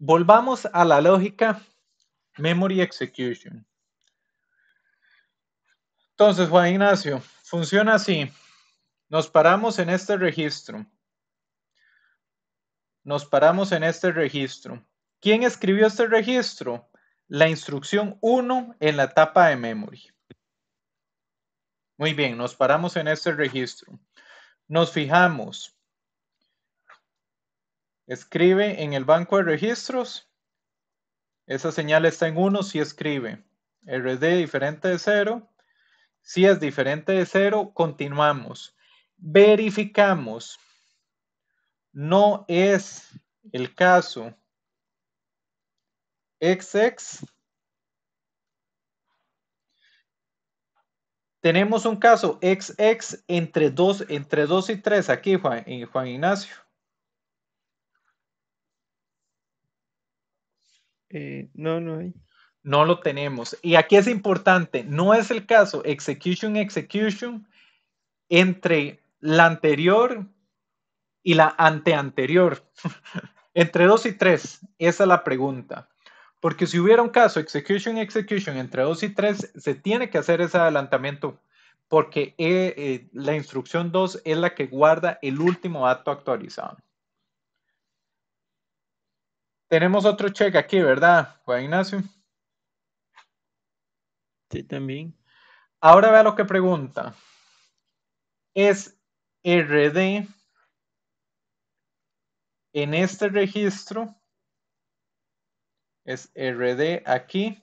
Volvamos a la lógica memory execution. Entonces, Juan Ignacio, funciona así. Nos paramos en este registro. Nos paramos en este registro. ¿Quién escribió este registro? La instrucción 1 en la etapa de memory. Muy bien, nos paramos en este registro. Nos fijamos Escribe en el banco de registros. Esa señal está en 1 si escribe. RD diferente de 0. Si es diferente de 0, continuamos. Verificamos. No es el caso XX. Tenemos un caso XX entre 2, entre y 3 aquí, Juan Ignacio. Eh, no, no hay. No lo tenemos. Y aquí es importante, no es el caso execution, execution entre la anterior y la anteanterior. entre dos y tres, esa es la pregunta. Porque si hubiera un caso execution, execution entre 2 y 3, se tiene que hacer ese adelantamiento porque eh, eh, la instrucción 2 es la que guarda el último acto actualizado. Tenemos otro cheque aquí, ¿verdad, Juan Ignacio? Sí, también. Ahora vea lo que pregunta. ¿Es RD en este registro? Es RD aquí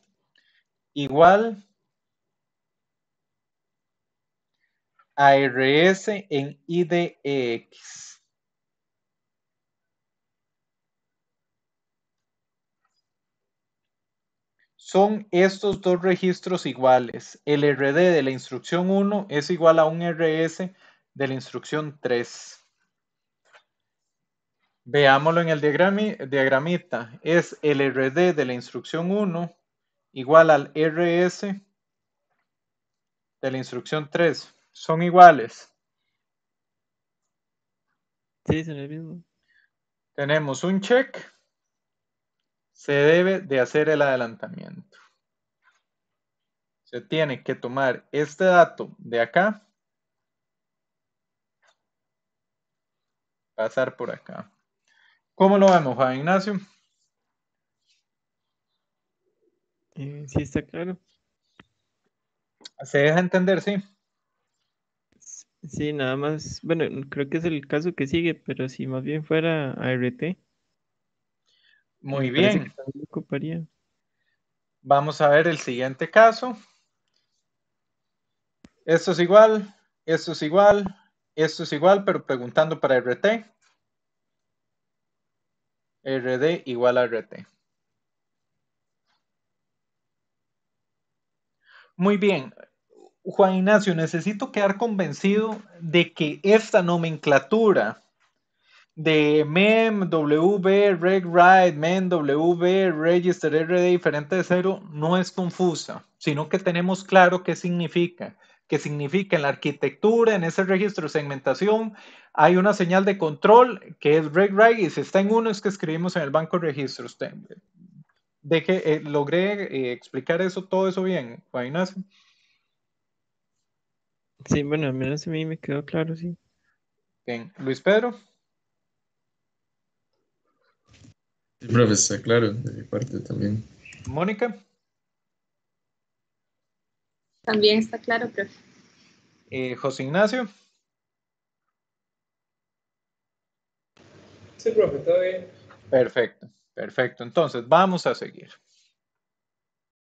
igual a RS en IDEX. son estos dos registros iguales. El RD de la instrucción 1 es igual a un RS de la instrucción 3. Veámoslo en el diagramita. Es el RD de la instrucción 1 igual al RS de la instrucción 3. Son iguales. Sí, son Tenemos un check se debe de hacer el adelantamiento. Se tiene que tomar este dato de acá, pasar por acá. ¿Cómo lo vemos, Juan Ignacio? sí, está claro. ¿Se deja entender, sí? Sí, nada más, bueno, creo que es el caso que sigue, pero si más bien fuera ART, muy bien. Vamos a ver el siguiente caso. Esto es igual, esto es igual, esto es igual, pero preguntando para RT. RD igual a RT. Muy bien. Juan Ignacio, necesito quedar convencido de que esta nomenclatura de mem, e w, reg, write, mem, w, register, rd diferente de cero no es confusa, sino que tenemos claro qué significa. qué significa en la arquitectura, en ese registro de segmentación, hay una señal de control que es reg, y si está en uno es que escribimos en el banco de registros. De que eh, logré eh, explicar eso, todo eso bien, Juan Ignacio. Sí, bueno, al menos a mí me quedó claro, sí. Bien, Luis Pedro. Sí, profesor, claro, de mi parte también. Mónica. También está claro, profe. Eh, José Ignacio. Sí, profe, todo bien. Perfecto, perfecto. Entonces, vamos a seguir.